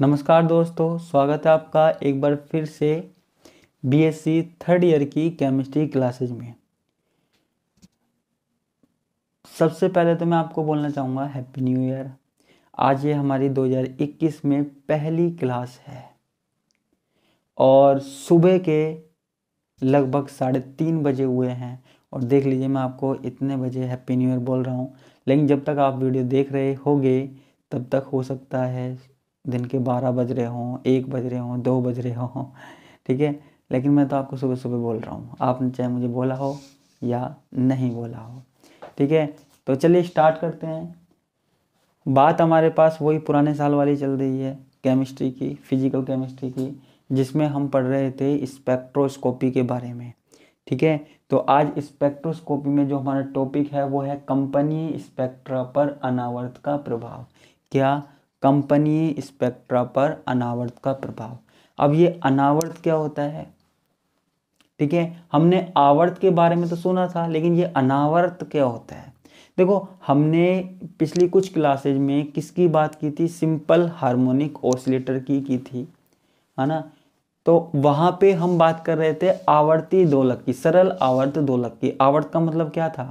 नमस्कार दोस्तों स्वागत है आपका एक बार फिर से बीएससी थर्ड ईयर की केमिस्ट्री क्लासेज में सबसे पहले तो मैं आपको बोलना चाहूँगा हैप्पी न्यू ईयर आज ये हमारी 2021 में पहली क्लास है और सुबह के लगभग साढ़े तीन बजे हुए हैं और देख लीजिए मैं आपको इतने बजे हैप्पी न्यू ईयर बोल रहा हूँ लेकिन जब तक आप वीडियो देख रहे होगे तब तक हो सकता है दिन के बारह बज रहे हों एक बज रहे हों दो बज रहे हों ठीक है लेकिन मैं तो आपको सुबह सुबह बोल रहा हूँ आपने चाहे मुझे बोला हो या नहीं बोला हो ठीक है तो चलिए स्टार्ट करते हैं बात हमारे पास वही पुराने साल वाली चल रही है केमिस्ट्री की फिजिकल केमिस्ट्री की जिसमें हम पढ़ रहे थे स्पेक्ट्रोस्कोपी के बारे में ठीक है तो आज स्पेक्ट्रोस्कोपी में जो हमारा टॉपिक है वो है कंपनी स्पेक्ट्रा पर अनावर्त का प्रभाव क्या कंपनीय स्पेक्ट्रा पर अनावर्त का प्रभाव अब ये अनावर्त क्या होता है ठीक है हमने आवर्त के बारे में तो सुना था लेकिन ये अनावर्त क्या होता है देखो हमने पिछली कुछ क्लासेज में किसकी बात की थी सिंपल हार्मोनिक ओसिलेटर की की थी है ना तो वहां पे हम बात कर रहे थे आवर्ती दोलक की सरल आवर्त दोलक की आवर्त का मतलब क्या था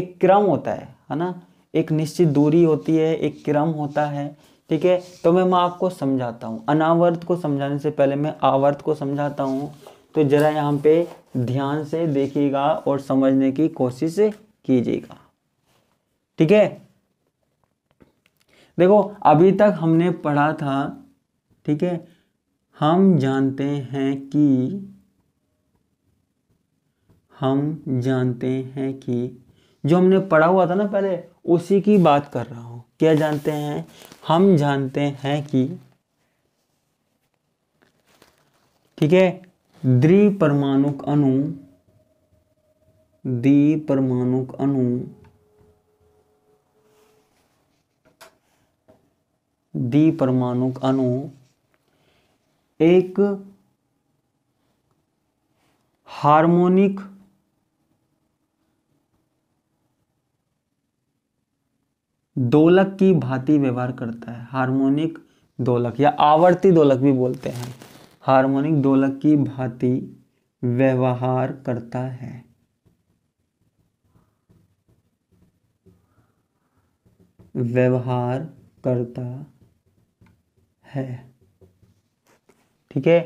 एक क्रम होता है है ना एक निश्चित दूरी होती है एक क्रम होता है ठीक है तो मैं मैं आपको समझाता हूँ अनावर्त को समझाने से पहले मैं आवर्त को समझाता हूँ तो ज़रा यहाँ पे ध्यान से देखिएगा और समझने की कोशिश कीजिएगा ठीक है देखो अभी तक हमने पढ़ा था ठीक है हम जानते हैं कि हम जानते हैं कि जो हमने पढ़ा हुआ था ना पहले उसी की बात कर रहा हूं क्या जानते हैं हम जानते हैं कि ठीक है परमाणुक अणु परमाणुक अणु परमाणुक अणु एक हार्मोनिक दोलक की भांति व्यवहार करता है हार्मोनिक दोलक या आवर्ती दोलक भी बोलते हैं हार्मोनिक दोलक की भांति व्यवहार करता है व्यवहार करता है ठीक है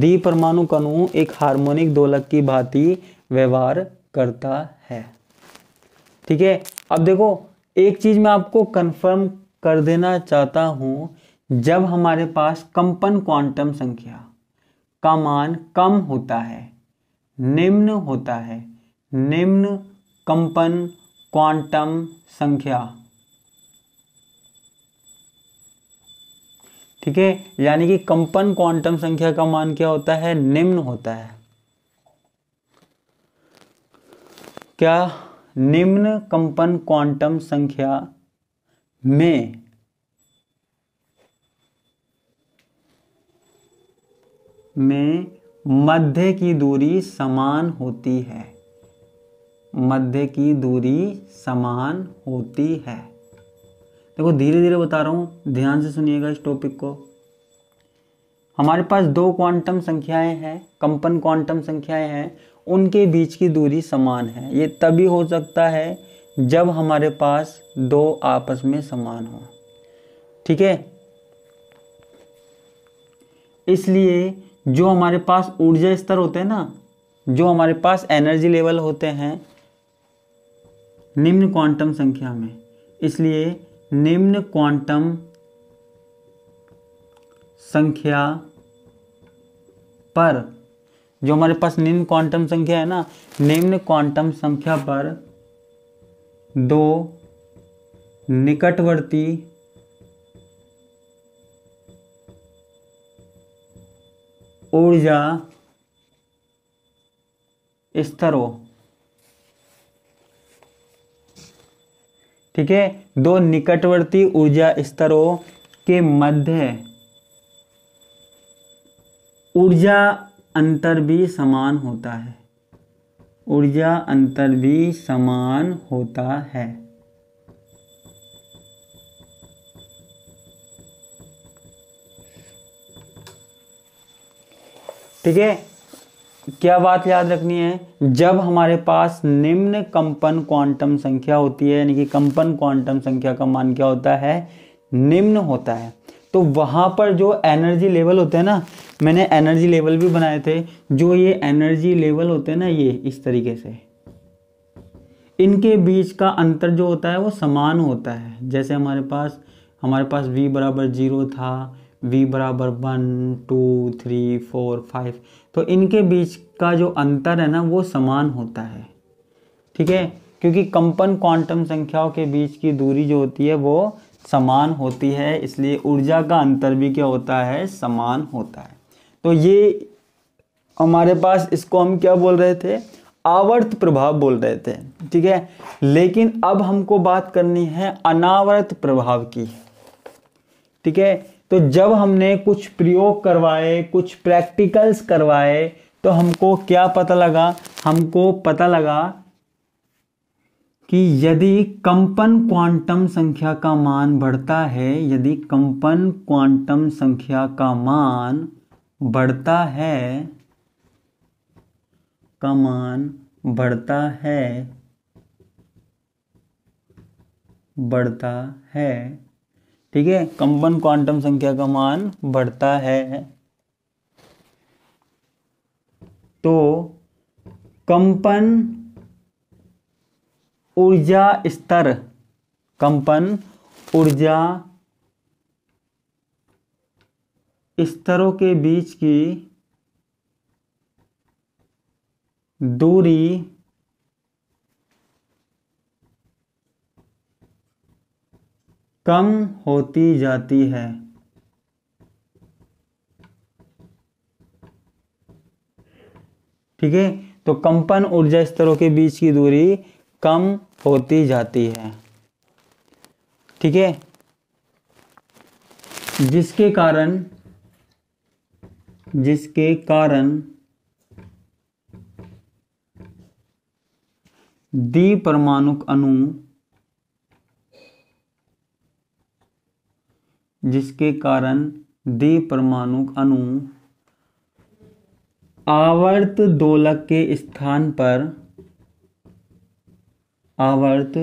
दी परमाणु कणु एक हार्मोनिक दोलक की भांति व्यवहार करता है ठीक है अब देखो एक चीज़ मैं आपको कंफर्म कर देना चाहता हूं जब हमारे पास कंपन क्वांटम संख्या का मान कम होता है निम्न होता है निम्न कंपन क्वांटम संख्या ठीक है यानी कि कंपन क्वांटम संख्या का मान क्या होता है निम्न होता है क्या निम्न कंपन क्वांटम संख्या में में मध्य की दूरी समान होती है मध्य की दूरी समान होती है देखो धीरे धीरे बता रहा हूं ध्यान से सुनिएगा इस टॉपिक को हमारे पास दो क्वांटम संख्याएं हैं कंपन क्वांटम संख्याएं हैं उनके बीच की दूरी समान है ये तभी हो सकता है जब हमारे पास दो आपस में समान हो ठीक है इसलिए जो हमारे पास ऊर्जा स्तर होते हैं ना जो हमारे पास एनर्जी लेवल होते हैं निम्न क्वांटम संख्या में इसलिए निम्न क्वांटम संख्या पर जो हमारे पास निम्न क्वांटम संख्या है ना निम्न क्वांटम संख्या पर दो निकटवर्ती ऊर्जा स्तरों ठीक है दो निकटवर्ती ऊर्जा स्तरों के मध्य ऊर्जा अंतर भी समान होता है ऊर्जा अंतर भी समान होता है ठीक है क्या बात याद रखनी है जब हमारे पास निम्न कंपन क्वांटम संख्या होती है यानी कि कंपन क्वांटम संख्या का मान क्या होता है निम्न होता है तो वहां पर जो एनर्जी लेवल होता है ना मैंने एनर्जी लेवल भी बनाए थे जो ये एनर्जी लेवल होते हैं ना ये इस तरीके से इनके बीच का अंतर जो होता है वो समान होता है जैसे हमारे पास हमारे पास v बराबर जीरो था v बराबर one two three four five तो इनके बीच का जो अंतर है ना वो समान होता है ठीक है क्योंकि कंपन क्वांटम संख्याओं के बीच की दूरी जो होती है वो समान होती है इसलिए ऊर्जा का अंतर भी क्या होता है समान होता है तो ये हमारे पास इसको हम क्या बोल रहे थे आवर्त प्रभाव बोल रहे थे ठीक है लेकिन अब हमको बात करनी है अनावर्त प्रभाव की ठीक है तो जब हमने कुछ प्रयोग करवाए कुछ प्रैक्टिकल्स करवाए तो हमको क्या पता लगा हमको पता लगा कि यदि कंपन क्वांटम संख्या का मान बढ़ता है यदि कंपन क्वांटम संख्या का मान बढ़ता है का मान बढ़ता है बढ़ता है ठीक है कंपन क्वांटम संख्या का मान बढ़ता है तो कंपन ऊर्जा स्तर कंपन ऊर्जा स्तरों के बीच की दूरी कम होती जाती है ठीक है तो कंपन ऊर्जा स्तरों के बीच की दूरी कम होती जाती है ठीक है जिसके कारण जिसके कारण द्विपरमाणुक अणु जिसके कारण द्विपरमाणुक अणु आवर्त दोलक के स्थान पर आवर्त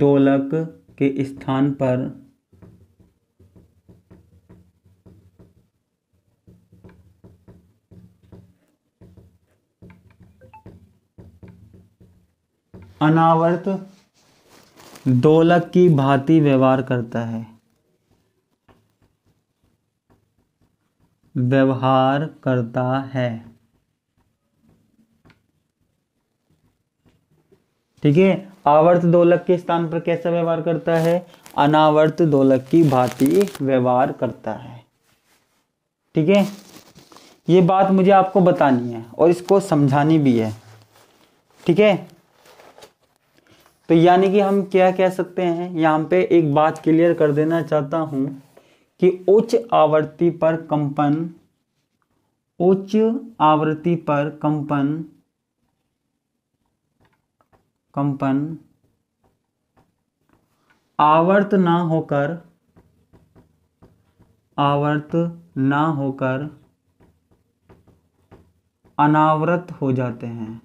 दोलक के स्थान पर अनावर्त दोलक की भांति व्यवहार करता है व्यवहार करता है ठीक है आवर्त दोलक के स्थान पर कैसा व्यवहार करता है अनावर्त दोलक की भांति व्यवहार करता है ठीक है ये बात मुझे आपको बतानी है और इसको समझानी भी है ठीक है तो यानी कि हम क्या कह सकते हैं यहाँ पे एक बात क्लियर कर देना चाहता हूँ कि उच्च आवृत्ति पर कंपन उच्च आवृत्ति पर कंपन कंपन आवर्त ना होकर आवर्त ना होकर अनावृत हो जाते हैं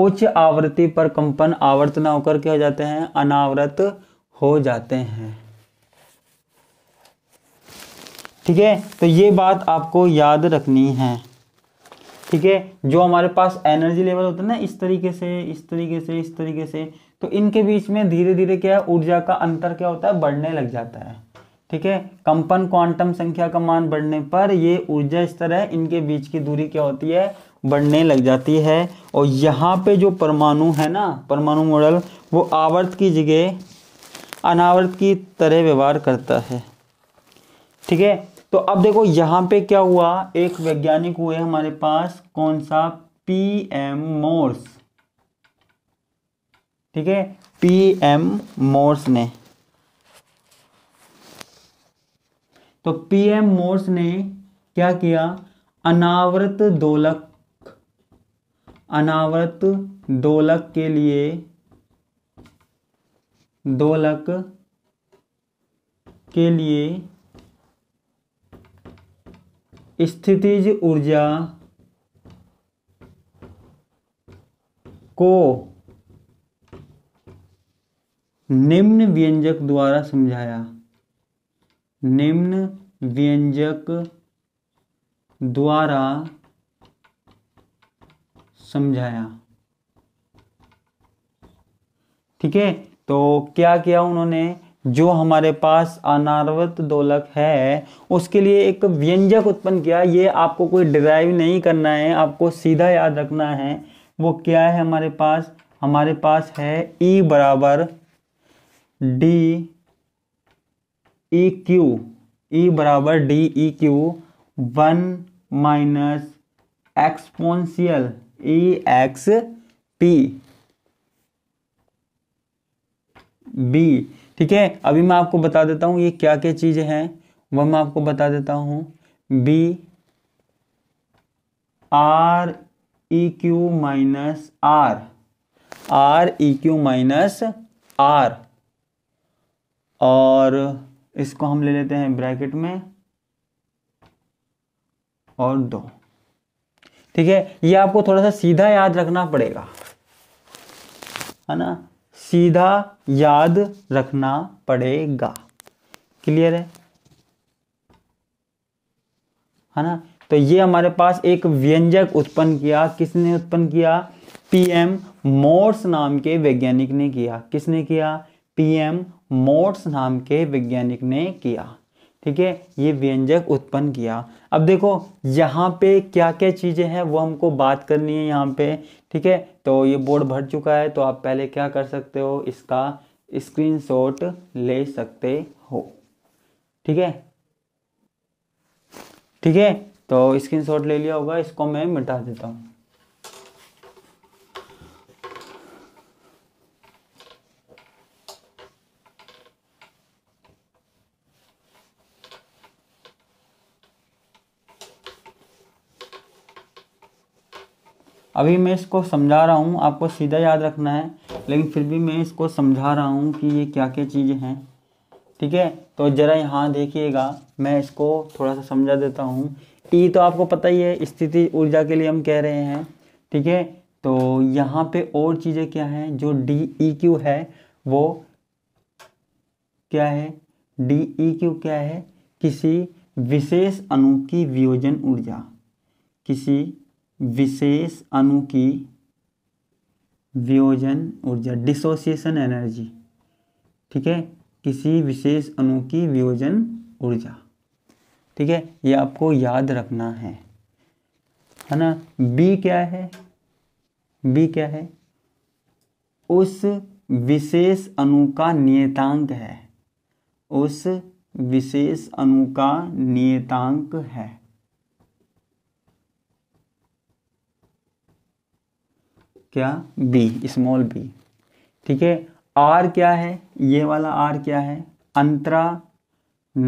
उच्च आवृत्ति पर कंपन आवर्त न होकर क्या हो जाते हैं अनावृत हो जाते हैं ठीक है तो ये बात आपको याद रखनी है ठीक है जो हमारे पास एनर्जी लेवल होता है ना इस तरीके से इस तरीके से इस तरीके से तो इनके बीच में धीरे धीरे क्या है ऊर्जा का अंतर क्या होता है बढ़ने लग जाता है ठीक है कंपन क्वांटम संख्या का मान बढ़ने पर ये ऊर्जा स्तर है इनके बीच की दूरी क्या होती है बढ़ने लग जाती है और यहाँ पे जो परमाणु है ना परमाणु मॉडल वो आवर्त की जगह अनावर्त की तरह व्यवहार करता है ठीक है तो अब देखो यहाँ पे क्या हुआ एक वैज्ञानिक हुए हमारे पास कौन सा पी एम मोर्स ठीक है पी एम मोर्स ने तो पी एम मोर्स ने क्या किया अनावृत दोलक अनावृत दोलक के लिए दोलक के लिए स्थितिज ऊर्जा को निम्न व्यंजक द्वारा समझाया निम्न व्यंजक द्वारा समझाया ठीक है तो क्या किया उन्होंने जो हमारे पास अनारवत दोलक है उसके लिए एक व्यंजक उत्पन्न किया ये आपको कोई डिराइव नहीं करना है आपको सीधा याद रखना है वो क्या है हमारे पास हमारे पास है ई e बराबर डी ई क्यू ई बराबर D E Q one minus exponential E X P B ठीक है अभी मैं आपको बता देता हूं ये क्या क्या चीज़ें हैं वह मैं आपको बता देता हूं B R E Q minus R R E Q minus R और इसको हम ले लेते हैं ब्रैकेट में और दो ठीक है ये आपको थोड़ा सा सीधा याद रखना पड़ेगा है ना सीधा याद रखना पड़ेगा क्लियर है है ना तो ये हमारे पास एक व्यंजक उत्पन्न किया किसने उत्पन्न किया पीएम मोर्स नाम के वैज्ञानिक ने किया किसने किया पीएम मोर्स नाम के वैज्ञानिक ने किया ठीक है ये व्यंजक उत्पन्न किया अब देखो यहाँ पे क्या क्या चीज़ें हैं वो हमको बात करनी है यहाँ पे ठीक है तो ये बोर्ड भर चुका है तो आप पहले क्या कर सकते हो इसका स्क्रीनशॉट ले सकते हो ठीक है ठीक है तो स्क्रीनशॉट ले लिया होगा इसको मैं मिटा देता हूँ अभी मैं इसको समझा रहा हूँ आपको सीधा याद रखना है लेकिन फिर भी मैं इसको समझा रहा हूँ कि ये क्या क्या चीज़ें हैं ठीक है तो ज़रा यहाँ देखिएगा मैं इसको थोड़ा सा समझा देता हूँ टी तो आपको पता ही है स्थिति ऊर्जा के लिए हम कह रहे हैं ठीक है तो यहाँ पे और चीज़ें क्या हैं जो डी ई क्यू है वो क्या है डी ई क्यू क्या है किसी विशेष अणु की वियोजन ऊर्जा किसी विशेष अणु की वियोजन ऊर्जा डिसोसिएशन एनर्जी ठीक है किसी विशेष अणु की वियोजन ऊर्जा ठीक है ये आपको याद रखना है है ना बी क्या है बी क्या है उस विशेष अणु का नियतांक है उस विशेष अणु का नियतांक है क्या बी स्मॉल बी ठीक है आर क्या है ये वाला आर क्या है अंतरा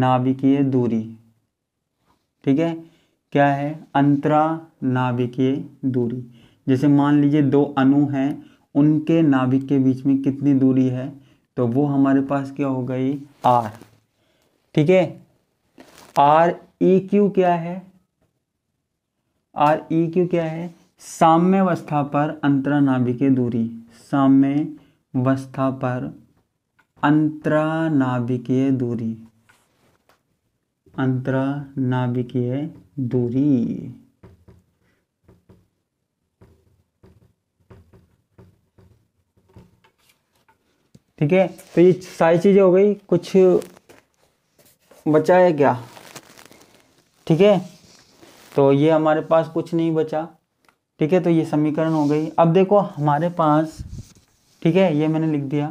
नाभिकीय दूरी ठीक है क्या है अंतरा नाभिकीय दूरी जैसे मान लीजिए दो अणु हैं उनके नाभिक के बीच में कितनी दूरी है तो वो हमारे पास क्या हो गई आर ठीक है आर ई क्यू क्या है आर ई क्यू क्या है साम्यवस्था पर अंतरानाभिकीय दूरी साम्यवस्था पर अंतरानाभिकीय दूरी अंतरानाभिकीय दूरी ठीक है तो ये सारी चीज़ें हो गई कुछ बचा है क्या ठीक है तो ये हमारे पास कुछ नहीं बचा ठीक है तो ये समीकरण हो गई अब देखो हमारे पास ठीक है ये मैंने लिख दिया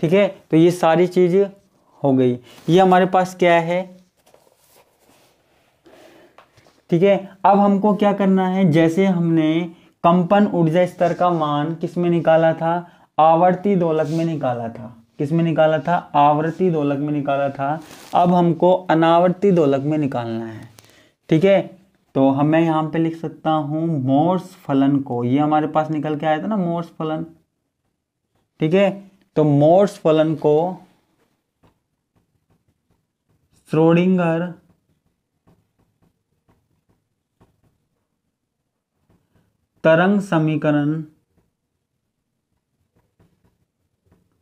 ठीक है तो ये सारी चीज हो गई ये हमारे पास क्या है ठीक है अब हमको क्या करना है जैसे हमने कंपन ऊर्जा स्तर का मान किसमें निकाला था आवर्ती दोलक में निकाला था किस में निकाला था आवृत्ति दोलक में निकाला था अब हमको अनावर्ती दोलक में निकालना है ठीक है तो हमें यहाँ पे लिख सकता हूँ मोर्स फलन को ये हमारे पास निकल के आया था ना मोर्स फलन ठीक है तो मोर्स फलन को श्रोडिंगर तरंग समीकरण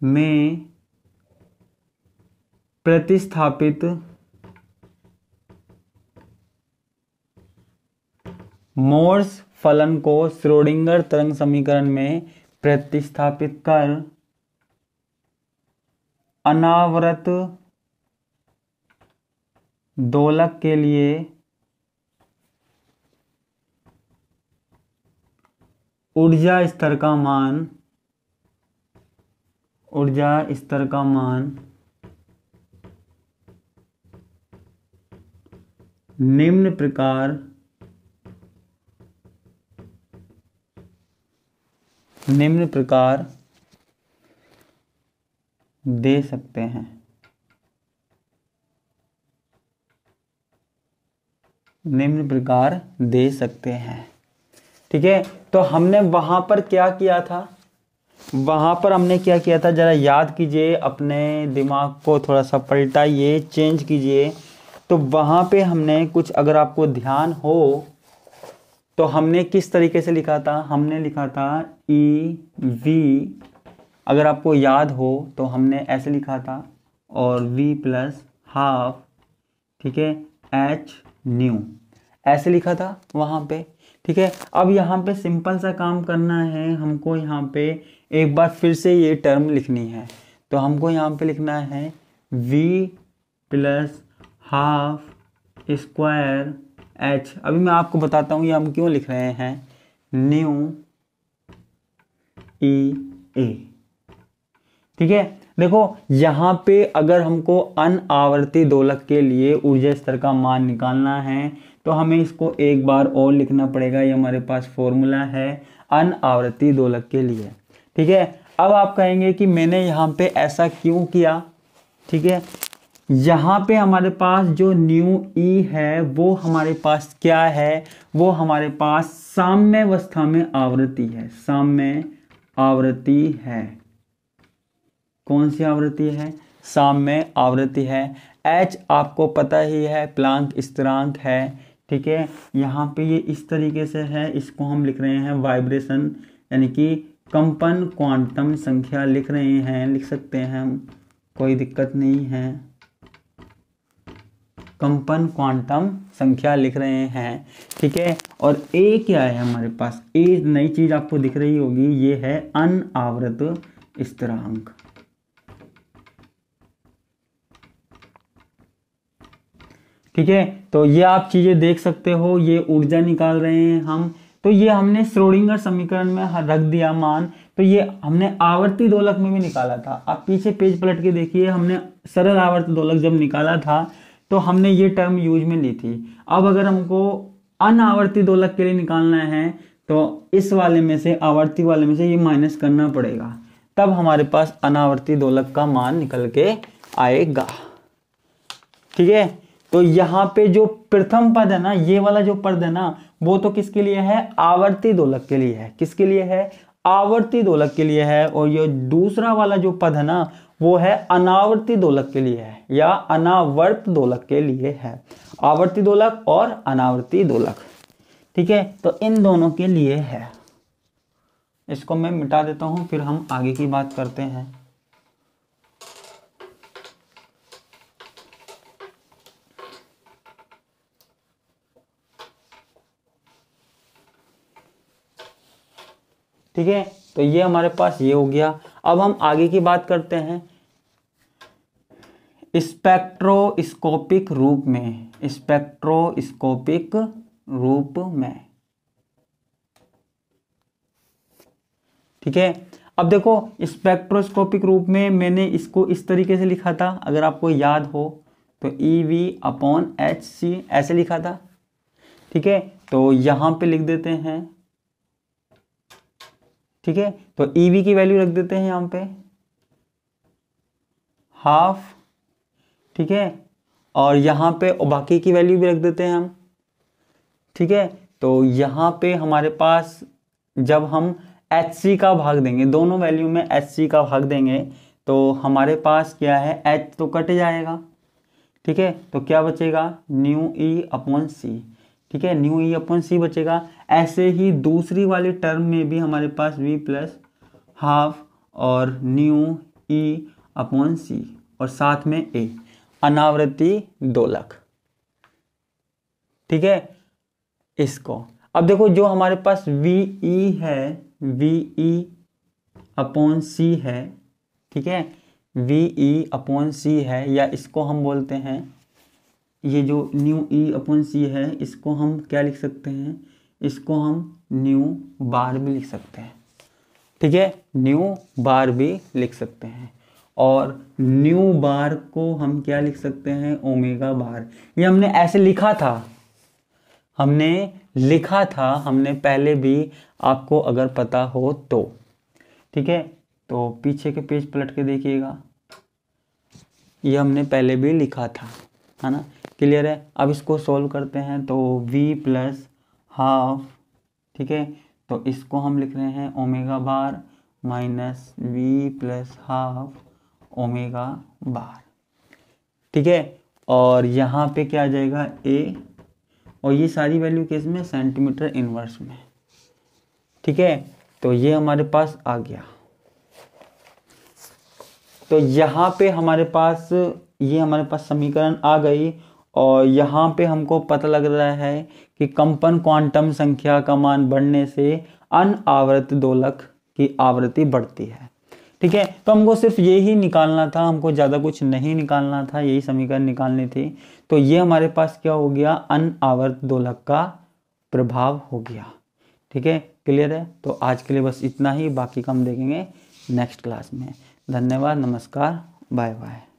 में प्रतिस्थापित मोर्स फलन को श्रोडिंगर तरंग समीकरण में प्रतिस्थापित कर अनावरत दोलक के लिए ऊर्जा स्तर का मान ऊर्जा स्तर का मान निम्न प्रकार निम्न प्रकार दे सकते हैं निम्न प्रकार दे सकते हैं ठीक है तो हमने वहां पर क्या किया था वहां पर हमने क्या किया था जरा याद कीजिए अपने दिमाग को थोड़ा सा पलटाइए चेंज कीजिए तो वहाँ पे हमने कुछ अगर आपको ध्यान हो तो हमने किस तरीके से लिखा था हमने लिखा था ई e वी अगर आपको याद हो तो हमने ऐसे लिखा था और v प्लस हाफ ठीक है एच न्यू ऐसे लिखा था वहाँ पे ठीक है अब यहाँ पे सिंपल सा काम करना है हमको यहाँ पे एक बार फिर से ये टर्म लिखनी है तो हमको यहाँ पे लिखना है v plus half square H अभी मैं आपको बताता हूँ ये हम क्यों लिख रहे हैं न्यू ई ए ठीक है देखो यहाँ पे अगर हमको आवर्ती दोलक के लिए ऊर्जा स्तर का मान निकालना है तो हमें इसको एक बार और लिखना पड़ेगा ये हमारे पास फॉर्मूला है आवर्ती दोलक के लिए ठीक है अब आप कहेंगे कि मैंने यहाँ पे ऐसा क्यों किया ठीक है यहाँ पे हमारे पास जो न्यू ई e है वो हमारे पास क्या है वो हमारे पास साम्यवस्था में आवृत्ति है साम्य आवृत्ति है कौन सी आवृत्ति है साम्य आवृत्ति है एच आपको पता ही है प्लांक स्त्रांक है ठीक है यहाँ पे ये इस तरीके से है इसको हम लिख रहे हैं वाइब्रेशन यानी कि कंपन क्वांटम संख्या लिख रहे हैं लिख सकते हैं हम कोई दिक्कत नहीं है कंपन क्वांटम संख्या लिख रहे हैं ठीक है और ए क्या है हमारे पास ए नई चीज आपको दिख रही होगी ये है अनावृत स्थिरांक ठीक है तो ये आप चीजें देख सकते हो ये ऊर्जा निकाल रहे हैं हम तो ये हमने श्रोडिंगर समीकरण में रख दिया मान तो ये हमने आवर्ती दोलक में भी निकाला था आप पीछे पेज पलट के देखिए हमने सरल आवर्त दोलक जब निकाला था तो हमने ये टर्म यूज में ली थी अब अगर हमको अनावर्ती दोलक के लिए निकालना है तो इस वाले में से आवर्ती वाले में से ये माइनस करना पड़ेगा तब हमारे पास अनावर्ती दोलक का मान निकल के आएगा ठीक है तो यहाँ पे जो प्रथम पद है ना ये वाला जो पद है ना वो तो किसके लिए है आवर्ती दोलक के लिए है किसके लिए है आवर्ती दोलक के लिए है और ये दूसरा वाला जो पद है ना वो है अनावर्ती दोलक के लिए है या अनावर्त दोलक के लिए है आवर्ती दोलक और अनावर्ती दोलक ठीक है तो इन दोनों के लिए है इसको मैं मिटा देता हूं फिर हम आगे की बात करते हैं ठीक है तो ये हमारे पास ये हो गया अब हम आगे की बात करते हैं स्पेक्ट्रोस्कोपिक रूप में स्पेक्ट्रोस्कोपिक रूप में ठीक है अब देखो स्पेक्ट्रोस्कोपिक रूप में मैंने इसको इस तरीके से लिखा था अगर आपको याद हो तो E V upon H C ऐसे लिखा था ठीक है तो यहां पे लिख देते हैं ठीक है तो ईवी e की वैल्यू रख देते हैं यहां पे हाफ ठीक है और यहां पे बाकी की वैल्यू भी रख देते हैं हम ठीक है तो यहां पे हमारे पास जब हम एच सी का भाग देंगे दोनों वैल्यू में एच सी का भाग देंगे तो हमारे पास क्या है एच तो कट जाएगा ठीक है तो क्या बचेगा न्यू ई अपॉन सी ठीक है न्यू ई अपॉन सी बचेगा ऐसे ही दूसरी वाली टर्म में भी हमारे पास वी प्लस हाफ और न्यू ई अपॉन सी और साथ में ए अनावृत्ति दो लाख ठीक है इसको अब देखो जो हमारे पास वी ई e है वी ई अपॉन सी है ठीक है वी ई अपॉन सी है या इसको हम बोलते हैं ये जो न्यू ई अपन सी है इसको हम क्या लिख सकते हैं इसको हम न्यू बार भी लिख सकते हैं ठीक है न्यू बार भी लिख सकते हैं और न्यू बार को हम क्या लिख सकते हैं ओमेगा बार ये हमने ऐसे लिखा था हमने लिखा था हमने पहले भी आपको अगर पता हो तो ठीक है तो पीछे के पेज पलट के देखिएगा ये हमने पहले भी लिखा था है ना क्लियर है अब इसको सॉल्व करते हैं तो वी प्लस हाफ ठीक है तो इसको हम लिख रहे हैं omega bar minus V plus half omega bar ठीक है और यहाँ पे क्या आ जाएगा ए और ये सारी वैल्यू किस में सेंटीमीटर इनवर्स में ठीक है तो ये हमारे पास आ गया तो यहाँ पे हमारे पास ये हमारे पास समीकरण आ गई और यहाँ पे हमको पता लग रहा है कि कंपन क्वांटम संख्या का मान बढ़ने से अनावृत दोलक की आवृत्ति बढ़ती है ठीक है तो हमको सिर्फ ये ही निकालना था हमको ज़्यादा कुछ नहीं निकालना था यही समीकरण निकालनी थी तो ये हमारे पास क्या हो गया अनावर्त दोलक का प्रभाव हो गया ठीक है क्लियर है तो आज के लिए बस इतना ही बाकी का हम देखेंगे नेक्स्ट क्लास में धन्यवाद नमस्कार बाय बाय